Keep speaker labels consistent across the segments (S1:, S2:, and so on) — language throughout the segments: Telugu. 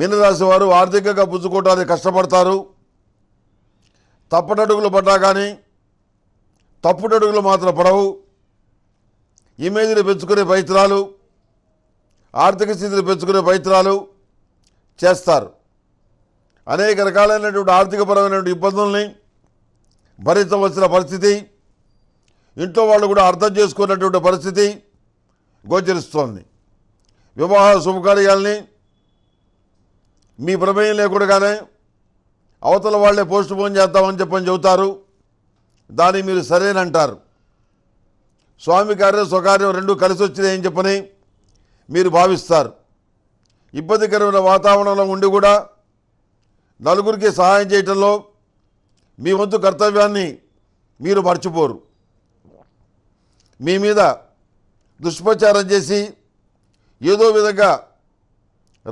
S1: మీనరాశి వారు ఆర్థికంగా పుచ్చుకోవటానికి కష్టపడతారు తప్పటడుగులు పడ్డా కానీ తప్పుటడుగులు మాత్రం పడవు ఇమేజ్ని పెంచుకునే ప్రయత్నాలు ఆర్థిక స్థితిని పెంచుకునే ప్రయత్నాలు చేస్తారు అనేక రకాలైనటువంటి ఆర్థికపరమైనటువంటి ఇబ్బందుల్ని భరించవలసిన పరిస్థితి ఇంట్లో వాళ్ళు కూడా అర్థం చేసుకున్నటువంటి పరిస్థితి గోచరిస్తోంది వివాహ శుభకార్యాలని మీ ప్రమేయం లేకుండానే అవతల వాళ్లే పోస్ట్ పోన్ చేద్దామని చెప్పని చెబుతారు దాన్ని మీరు సరేనంటారు స్వామి కార్యం స్వకార్యం రెండూ కలిసి వచ్చినాయని చెప్పని మీరు భావిస్తారు ఇబ్బందికరమైన వాతావరణంలో ఉండి కూడా నలుగురికి సహాయం చేయటంలో మీ వంతు కర్తవ్యాన్ని మీరు మర్చిపోరు మీ మీద దుష్ప్రచారం చేసి ఏదో విధంగా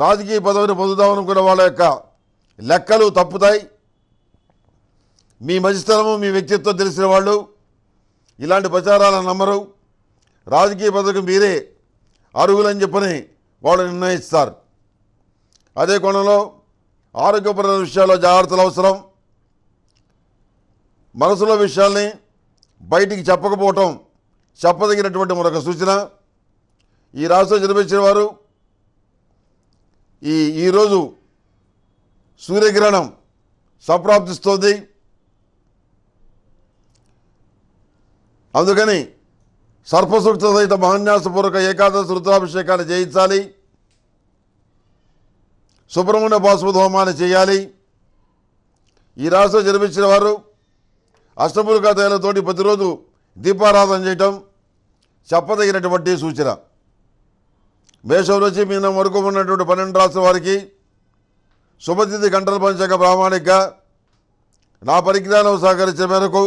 S1: రాజకీయ పదవిని పొందుదామనుకున్న వాళ్ళ యొక్క లెక్కలు తప్పుతాయి మీ మధ్యస్థలము మీ వ్యక్తిత్వం తెలిసిన వాళ్ళు ఇలాంటి ప్రచారాలను నమ్మరు రాజకీయ పదవికి మీరే అర్హులని చెప్పని వాళ్ళు నిర్ణయిస్తారు అదే కోణంలో ఆరోగ్యపర విషయాల్లో జాగ్రత్తలు అవసరం మనసులో విషయాల్ని బయటికి చెప్పకపోవటం చెప్పదగినటువంటి మరొక సూచన ఈ రాష్ట్రం జన్మించిన వారు ఈ ఈరోజు సూర్యగ్రహణం సప్రాప్తిస్తుంది అందుకని సర్పసూక్త సహిత మహాన్యాసపూర్వక ఏకాదశి రుద్రాభిషేకాన్ని చేయించాలి సుబ్రహ్మణ్య బాసుపద హోమాన్ని చేయాలి ఈ రాశిలో జన్మించిన వారు అష్టపురుగా తయారుతోటి ప్రతిరోజు దీపారాధన చేయటం చెప్పదగినటువంటి సూచన మేషం నుంచి మీనం వరకు ఉన్నటువంటి పన్నెండు రాష్ట్ర వారికి శుభతిథి గంటలు పంచాక ప్రామాణిక నా పరిజ్ఞానం సహకరించే మేరకు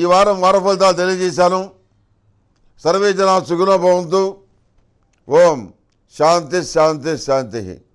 S1: ఈ వారం వార ఫలితాలు తెలియజేశాను సర్వే జనా సుగుణ భవంతు ఓం శాంతి శాంతి శాంతి